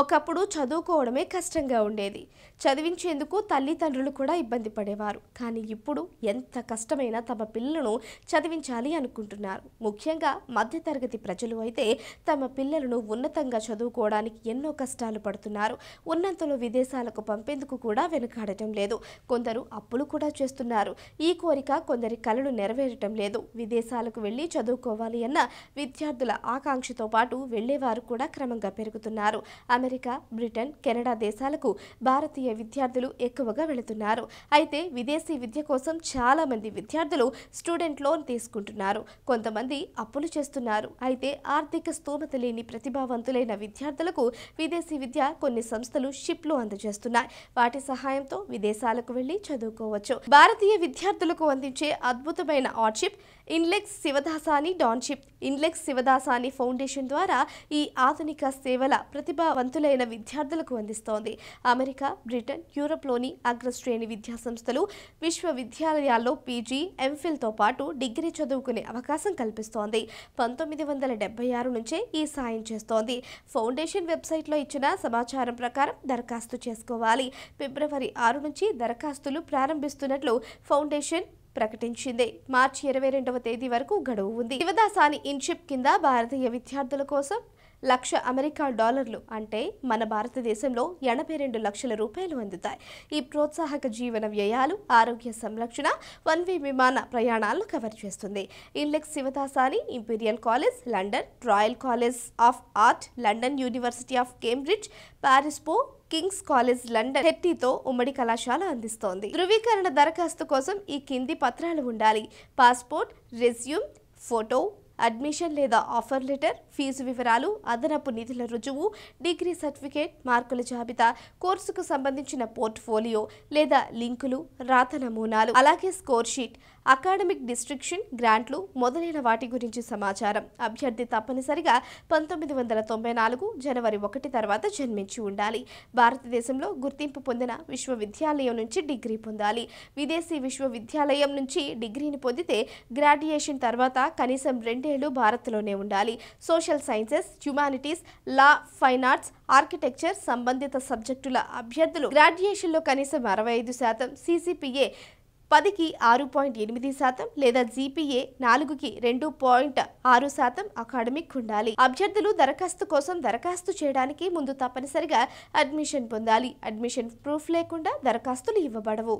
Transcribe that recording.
ఒకప్పుడు చదువుకోవడమే కష్టంగా ఉండేది చదివించేందుకు తల్లిదండ్రులు కూడా ఇబ్బంది పడేవారు కానీ ఇప్పుడు ఎంత కష్టమైన తమ పిల్లలను చదివించాలి అనుకుంటున్నారు ముఖ్యంగా మధ్యతరగతి ప్రజలు అయితే తమ పిల్లలను ఉన్నతంగా చదువుకోవడానికి ఎన్నో కష్టాలు పడుతున్నారు ఉన్నంతలో విదేశాలకు పంపేందుకు కూడా వెనుకాడటం లేదు కొందరు అప్పులు కూడా చేస్తున్నారు ఈ కోరిక కొందరి కళలు నెరవేరటం లేదు విదేశాలకు వెళ్ళి చదువుకోవాలి అన్న విద్యార్థుల ఆకాంక్షతో పాటు వెళ్లేవారు కూడా క్రమంగా పెరుగుతున్నారు అమెరికా బ్రిటన్ కెనడా దేశాలకు భారతీయ విద్యార్థులు ఎక్కువగా వెళుతున్నారు అయితే విదేశీ విద్య కోసం చాలా మంది విద్యార్థులు స్టూడెంట్ లోన్ తీసుకుంటున్నారు కొంతమంది అప్పులు చేస్తున్నారు అయితే ఆర్థిక స్థూమత లేని ప్రతిభావంతులైన విద్యార్థులకు విదేశీ విద్య కొన్ని సంస్థలు షిప్లు అందజేస్తున్నాయి వాటి సహాయంతో విదేశాలకు వెళ్లి చదువుకోవచ్చు భారతీయ విద్యార్థులకు అందించే అద్భుతమైన ఆర్షిప్ ఇన్లెక్స్ శివదాసాని డాన్షిప్ ఇన్లెక్స్ శివదాసాని ఫౌండేషన్ ద్వారా ఈ ఆధునిక సేవల ప్రతిభావంతులైన విద్యార్థులకు అందిస్తోంది అమెరికా బ్రిటన్ యూరప్లోని అగ్రశ్రేణి విద్యాసంస్థలు విశ్వవిద్యాలయాల్లో పీజీ ఎంఫిల్తో పాటు డిగ్రీ చదువుకునే అవకాశం కల్పిస్తోంది పంతొమ్మిది వందల డెబ్బై ఆరు నుంచే ఈ సాయం చేస్తోంది ఫౌండేషన్ వెబ్సైట్లో ఇచ్చిన సమాచారం ప్రకారం దరఖాస్తు చేసుకోవాలి ఫిబ్రవరి ఆరు నుంచి దరఖాస్తులు ప్రారంభిస్తున్నట్లు ఫౌండేషన్ ప్రకటించింది మార్చి ఇరవై రెండవ తేదీ వరకు గడువు ఉంది శివదాసాని ఇన్షిప్ కింద భారతీయ విద్యార్థుల కోసం లక్ష అమెరికా డాలర్లు అంటే మన భారతదేశంలో ఎనభై రెండు లక్షల రూపాయలు అందుతాయి ఈ ప్రోత్సాహక జీవన వ్యయాలు ఆరోగ్య సంరక్షణ వన్ వే విమాన ప్రయాణాలను కవర్ చేస్తుంది Inlaks Shivdasani imperial college London royal college of art London university of Cambridge పో కింగ్స్ కాలేజ్ లండన్ హెట్టితో ఉమ్మడి కళాశాల అందిస్తోంది ధృవీకరణ దరఖాస్తు కోసం ఈ కింది పత్రాలు ఉండాలి పాస్పోర్ట్ రెజ్యూమ్ ఫోటో అడ్మిషన్ లేదా ఆఫర్ లెటర్ ఫీజు వివరాలు అదనపు నిధుల రుజువు డిగ్రీ సర్టిఫికేట్ మార్కుల జాబితా కోర్సుకు సంబంధించిన పోర్ట్ఫోలియో లేదా లింకులు రాత నమూనాలు అలాగే స్కోర్ షీట్ అకాడమిక్ డిస్ట్రిక్షన్ గ్రాంట్లు మొదలైన వాటి గురించి సమాచారం అభ్యర్థి తప్పనిసరిగా పంతొమ్మిది వందల తొంభై నాలుగు జనవరి ఒకటి తర్వాత జన్మించి ఉండాలి భారతదేశంలో గుర్తింపు పొందిన విశ్వవిద్యాలయం నుంచి డిగ్రీ పొందాలి విదేశీ విశ్వవిద్యాలయం నుంచి డిగ్రీని పొందితే గ్రాడ్యుయేషన్ తర్వాత కనీసం రెండు ఆంగ్లేయులు భారత్లోనే ఉండాలి social sciences humanities law fine arts architecture సంబంధిత సబ్జెక్టుల అభ్యర్థులు గ్రాడ్యుయేషన్లో కనీసం అరవై ఐదు శాతం సిసిపిఏ పదికి ఆరు పాయింట్ ఎనిమిది శాతం లేదా జీపీఏ నాలుగుకి రెండు పాయింట్ ఆరు శాతం అకాడమిక్ ఉండాలి అభ్యర్థులు దరఖాస్తు కోసం దరఖాస్తు చేయడానికి ముందు తప్పనిసరిగా అడ్మిషన్ పొందాలి అడ్మిషన్ ప్రూఫ్ లేకుండా దరఖాస్తులు ఇవ్వబడవు